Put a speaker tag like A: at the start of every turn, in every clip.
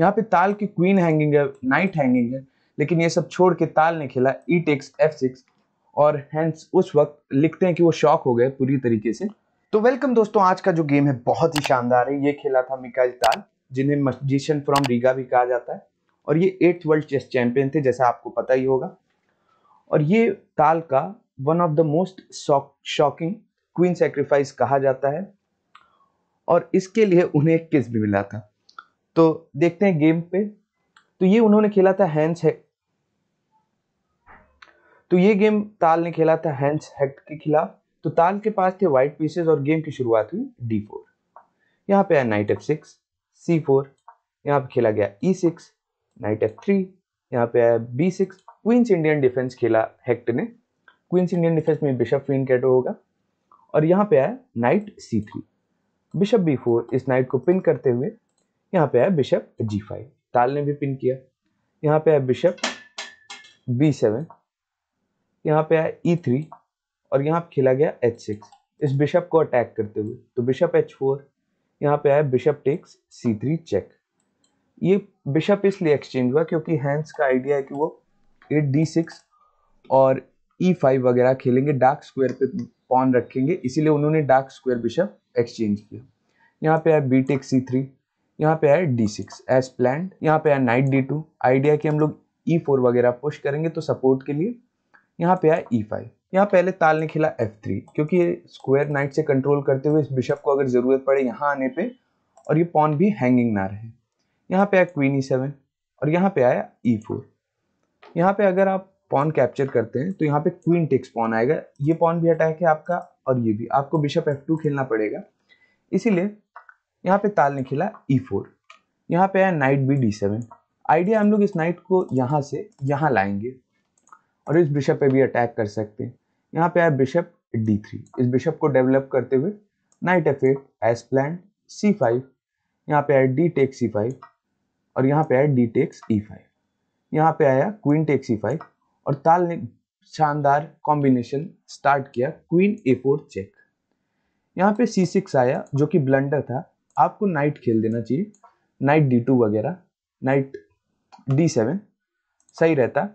A: यहाँ पे ताल की क्वीन हैंगिंग है नाइट हैंगिंग है लेकिन ये सब छोड़ के ताल ने खेला ई टेक्स एफ सिक्स और हैंस उस वक्त लिखते हैं कि वो शॉक हो गए पूरी तरीके से तो वेलकम दोस्तों आज का जो गेम है बहुत ही शानदार है ये खेला था मिकाइल ताल जिन्हें मजिशियन फ्रॉम रीगा भी कहा जाता है और ये एट्थ वर्ल्ड चेस चैंपियन थे जैसा आपको पता ही होगा और ये ताल का one of the most shocking queen sacrifice कहा जाता है और इसके लिए उन्हें एक किस भी मिला था तो देखते हैं गेम पे तो ये उन्होंने खेला था हैंस है तो ये गेम ताल ने खेला था हैंस हेक्ट के खिलाफ तो ताल के पास थे व्हाइट पीसेस और गेम की शुरुआत हुई डी फोर यहाँ पे आया knight F six C four यहाँ पे खेला गया E six knight F three यहाँ पे आया B six queen's Indian defence खेला हेक्ट ने क्वींस इंडियन डिफेंस में बिशप क्वीन कैटो होगा और यहाँ पे आया knight C three bishop B four इस नाइट को पिन करते हुए यहाँ पे आया बिशप जी फाइव ताल ने भी पिन किया यहाँ पे आया बिशप बी सेवन यहाँ पे आया ई थ्री और यहाँ पे खेला गया एच सिक्स इस बिशप को अटैक करते हुए तो बिशप एच फोर यहाँ पे आया bishop takes C three check ये बिशप इसलिए एक्सचेंज हुआ क्योंकि हैंड्स का आइडिया है कि वो एट डी सिक्स और ई e फाइव वगैरह खेलेंगे डार्क स्क्वायर पे पॉन रखेंगे इसीलिए उन्होंने डार्क स्क्वायर बिशप एक्सचेंज किया यहाँ पे आया बी टेक्स सी थ्री यहाँ पे आया डी सिक्स एज प्लान यहाँ पे आया नाइट डी टू आइडिया की हम लोग ई e फोर वगैरह पुश करेंगे तो सपोर्ट के लिए यहाँ पे आया ई e फाइव यहाँ पहले ताल ने खेला एफ थ्री क्योंकि ये स्क्वायर नाइट से कंट्रोल करते हुए इस बिशप को अगर ज़रूरत पड़े यहाँ आने पे और ये पॉन भी हैंगिंग ना रहे यहाँ पे आया क्वीन ई सेवन और यहाँ पे आया ई e फोर यहाँ पे अगर आप पॉन कैप्चर करते हैं तो यहाँ पे क्वीन टेक्स पॉन आएगा ये पॉन भी अटैक है आपका और ये भी आपको बिशप एफ टू खेलना पड़ेगा इसीलिए यहाँ पे ताल निखिला ई e फोर यहाँ पे है knight B D seven idea हम लोग इस नाइट को यहाँ से यहाँ लाएंगे और इस बिशप पे भी अटैक कर सकते हैं यहाँ पे आया बिशप डी थ्री इस बिशप को डेवलप करते हुए knight F eight S plan C five यहाँ पे आया डी टेक सी फाइव और यहाँ पे आया डी टेक्स ई फाइव यहाँ पे आया क्वीन टेक सी फाइव और ताल ने शानदार कॉम्बिनेशन स्टार्ट किया क्वीन ए फोर चेक यहाँ पे सी सिक्स आया जो कि ब्लंडर था आपको नाइट खेल देना चाहिए नाइट डी टू वगैरह नाइट डी सेवन सही रहता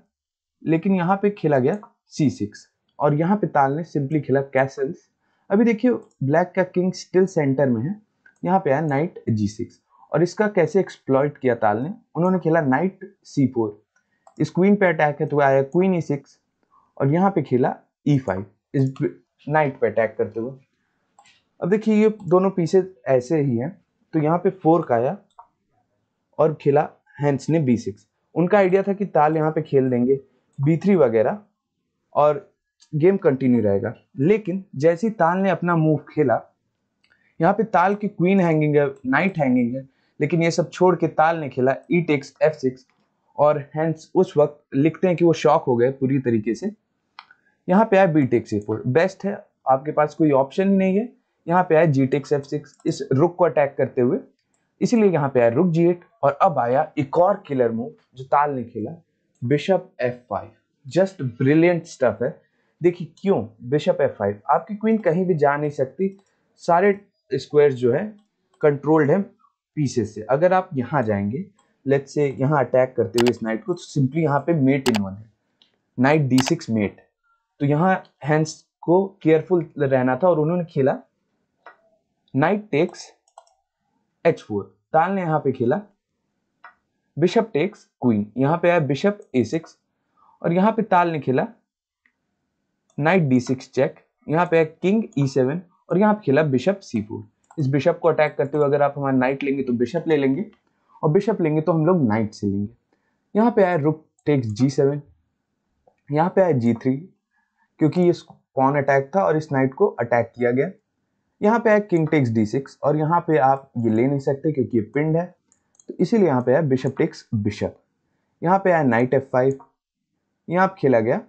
A: लेकिन यहाँ पे खेला गया सी सिक्स और यहाँ पे ताल ने सिंपली खेला कैसल्स अभी देखिए ब्लैक का किंग स्टिल सेंटर में है यहाँ पे आया नाइट जी सिक्स और इसका कैसे एक्सप्लॉयट किया ताल ने उन्होंने खेला नाइट सी फोर इस क्वीन पे अटैक है तो आया क्वीन ई सिक्स और यहाँ पे खेला ई e फाइव इस नाइट पे अटैक करते हुए अब देखिए ये दोनों पीसेज ऐसे ही हैं तो यहाँ पे फोर आया और खेला हैंस ने बी सिक्स उनका आइडिया था कि ताल यहाँ पे खेल देंगे बी थ्री वगैरह और गेम कंटिन्यू रहेगा लेकिन जैसे ही ताल ने अपना मूव खेला यहाँ पे ताल की क्वीन हैंगिंग है नाइट हैंगिंग है लेकिन ये सब छोड़ के ताल ने खेला ई टेक्स एफ सिक्स और हैंस उस वक्त लिखते हैं कि वो शॉक हो गए पूरी तरीके से यहाँ पे आया B takes A four best है आपके पास कोई ऑप्शन ही नहीं है यहाँ पे आया जी टेक्स एफ सिक्स इस रुक को अटैक करते हुए इसीलिए यहाँ पे आया रुक जी एट और अब आया एक और किलर मूव जो ताल ने खेला bishop F five just brilliant stuff है देखिए क्यों बिशप एफ फाइव आपकी क्वीन कहीं भी जा नहीं सकती सारे स्क्वायर जो है कंट्रोल्ड है पीसेस से अगर आप यहाँ जाएंगे लेट से यहाँ अटैक करते हुए इस नाइट को तो सिंपली यहाँ पे मेट इन वन है नाइट डी सिक्स मेट तो यहाँ हैंड्स को केयरफुल रहना था और उन्होंने खेला नाइट टेक्स एच फोर ताल ने यहां पे खेला बिशप टेक्स क्वीन यहां पे आया बिशप ए सिक्स और यहां पे ताल ने खेला नाइट डी सिक्स चेक यहां पे आया किंग ई सेवन और यहाँ पे खेला बिशप सी फोर इस बिशप को अटैक करते हुए अगर आप हमारा नाइट लेंगे तो बिशप ले लेंगे और बिशप लेंगे तो हम लोग नाइट से लेंगे यहाँ पे आया रुक टेक्स जी सेवन यहाँ पे आया जी थ्री क्योंकि ये पॉन अटैक था और इस नाइट को अटैक किया गया यहाँ पे है किंग टेक्स डी सिक्स और यहाँ पे आप ये ले नहीं सकते क्योंकि ये पिंड है तो इसीलिए यहाँ पे है बिशप टेक्स बिशप यहाँ पे आया नाइट एफ फाइव यहाँ खेला गया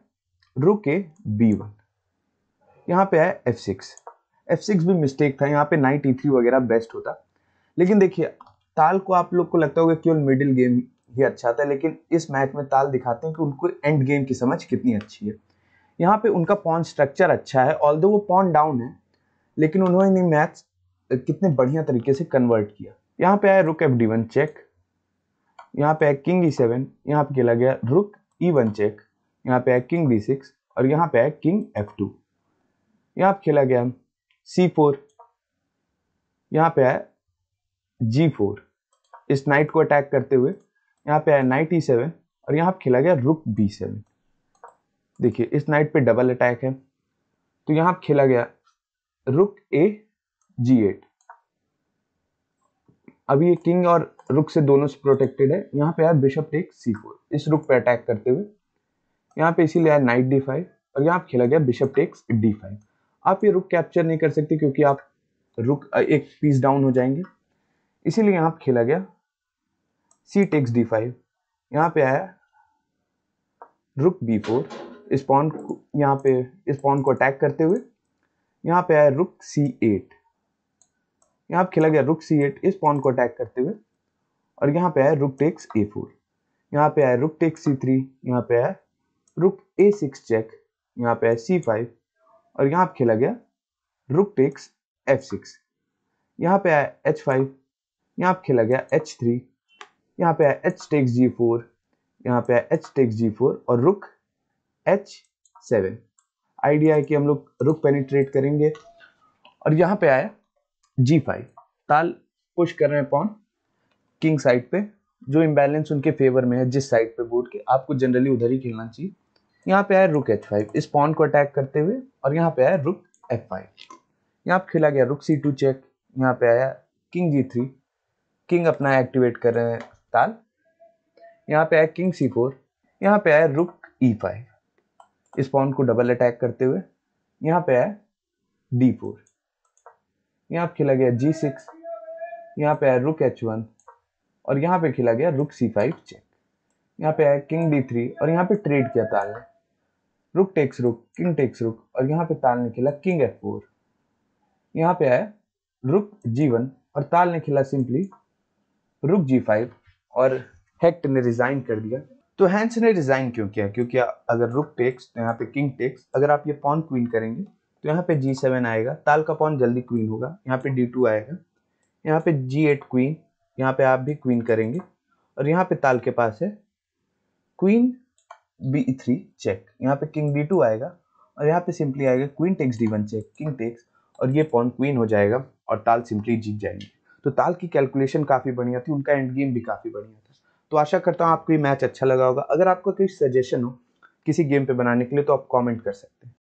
A: रुक के बी वन यहाँ पे है एफ सिक्स एफ सिक्स भी मिस्टेक था यहाँ पे नाइट ई थ्री वगैरह बेस्ट होता लेकिन देखिए ताल को आप लोग को लगता होगा केवल मिडिल गेम ही अच्छा था लेकिन इस मैच में ताल दिखाते हैं कि उनको एंड गेम की समझ कितनी अच्छी है यहाँ पे उनका पॉन स्ट्रक्चर अच्छा है ऑल वो पॉन डाउन है लेकिन उन्होंने मैथ्स कितने बढ़िया तरीके से कन्वर्ट किया यहाँ पे आया रुक एफ डी वन चेक यहाँ पे आया किंग ई सेवन यहाँ पे खेला गया रुक ई वन चेक यहाँ पे आया किंग डी सिक्स और यहाँ पे आया किंग एफ टू यहाँ पे खेला गया सी फोर यहाँ पे आया जी फोर इस नाइट को अटैक करते हुए यहाँ पे आया नाइट ई सेवन और यहाँ पे खेला गया रुक बी सेवन देखिए इस नाइट पे डबल अटैक है तो यहाँ पे खेला गया रुक ए जी एट अभी ये किंग और रुक से दोनों से प्रोटेक्टेड है यहाँ पे आया बिशप टेक सी फोर इस रुक पे अटैक करते हुए यहाँ पे इसीलिए आया नाइट डी फाइव और यहाँ खेला गया बिशप टेक्स डी फाइव आप ये रुक कैप्चर नहीं कर सकते क्योंकि आप रुक एक पीस डाउन हो जाएंगे इसीलिए यहाँ खेला गया सी टेक्स डी फाइव यहाँ पे आया रुक बी फोर इस पॉन यहाँ पे इस पॉन को अटैक करते हुए यहाँ पे आया रुक सी एट यहाँ पर खेला गया रुक सी एट इस पॉन को अटैक करते हुए और यहाँ पे आया रुक टेक्स ए फोर यहाँ पे आया रुक टेक्स सी थ्री यहाँ पे आया रुक ए सिक्स चेक यहाँ पे आया सी फाइव और यहाँ पर खेला गया रुक टेक्स एफ सिक्स यहाँ पे आया एच फाइव यहाँ पर खेला गया एच थ्री यहाँ पे आया एच टेक्स जी फोर यहाँ पे आया एच टेक्स जी फोर और रुक एच सेवन आइडिया है कि हम लोग रुक पेनिट्रेट करेंगे और यहाँ पे आया जी फाइव ताल पुश कर रहे हैं पॉन किंग साइड पे जो इम्बेलेंस उनके फेवर में है जिस साइड पे बोर्ड के आपको जनरली उधर ही खेलना चाहिए यहाँ पे आया रुक एच फाइव इस पॉन को अटैक करते हुए और यहाँ पे आया रुक एफ फाइव यहाँ पे खेला गया रुक सी टू चेक यहाँ पे आया किंग जी थ्री किंग अपना एक्टिवेट कर रहे हैं ताल यहाँ पे आया किंग सी फोर यहाँ पे आया रुक ई फाइव इस पॉन को डबल अटैक करते हुए यहाँ पे है डी फोर यहाँ पे खेला गया जी सिक्स यहाँ पे आया रुक एच वन और यहाँ पे खेला गया रुक सी फाइव चेक यहाँ पे आया किंग डी थ्री और यहाँ पे ट्रेड किया ताल ने रुक टेक्स रुक किंग टेक्स रुक और यहाँ पे ताल ने खेला किंग एफ फोर यहाँ पे आया रुक जी वन और ताल ने खेला सिंपली रुक जी फाइव और हेक्ट ने रिजाइन कर दिया तो हैंस ने रिजाइन क्यों किया क्योंकि अगर रुक टेक्स तो यहाँ पे किंग टेक्स अगर आप ये पॉन क्वीन करेंगे तो यहाँ पे जी सेवन आएगा ताल का पॉन जल्दी क्वीन होगा यहाँ पे डी टू आएगा यहाँ पे जी एट क्वीन यहाँ पे आप भी क्वीन करेंगे और यहाँ पे ताल के पास है क्वीन बी थ्री चेक यहाँ पे किंग डी टू आएगा और यहाँ पे सिंपली आएगा queen takes D one check king takes और ये पॉन क्वीन हो जाएगा और ताल सिंपली जीत जाएंगे तो ताल की कैलकुलेशन काफ़ी बढ़िया थी उनका एंड गेम भी काफ़ी बढ़िया था तो आशा करता हूँ आपको ये मैच अच्छा लगा होगा अगर आपका कोई सजेशन हो किसी गेम पे बनाने के लिए तो आप कमेंट कर सकते हैं